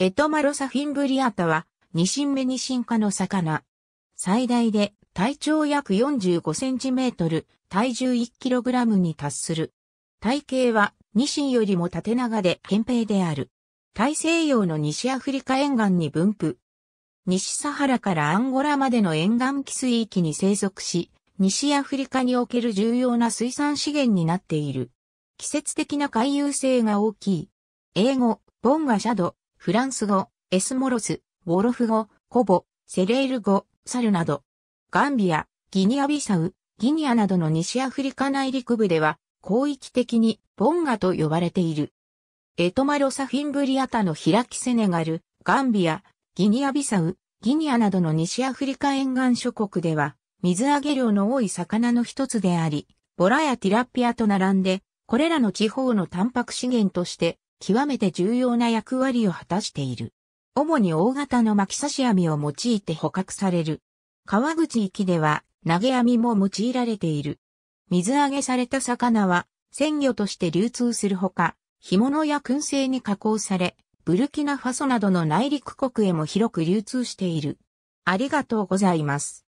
エトマロサフィンブリアタは、ニシンメニシン科の魚。最大で体長約45センチメートル、体重1キログラムに達する。体型はニシンよりも縦長で扁平である。大西洋の西アフリカ沿岸に分布。西サハラからアンゴラまでの沿岸気水域に生息し、西アフリカにおける重要な水産資源になっている。季節的な回遊性が大きい。英語、ボンガシャド、フランス語、エスモロス、ウォロフ語、コボ、セレール語、サルなど。ガンビア、ギニアビサウ、ギニアなどの西アフリカ内陸部では、広域的にボンガと呼ばれている。エトマロサフィンブリアタの開きセネガル、ガンビア、ギニアビサウ、ギニアなどの西アフリカ沿岸諸国では、水揚げ量の多い魚の一つであり、ボラやティラピアと並んで、これらの地方のタンパク資源として極めて重要な役割を果たしている。主に大型の巻き差し網を用いて捕獲される。川口域では投げ網も用いられている。水揚げされた魚は鮮魚として流通するほか、干物や燻製に加工され、ブルキナファソなどの内陸国へも広く流通している。ありがとうございます。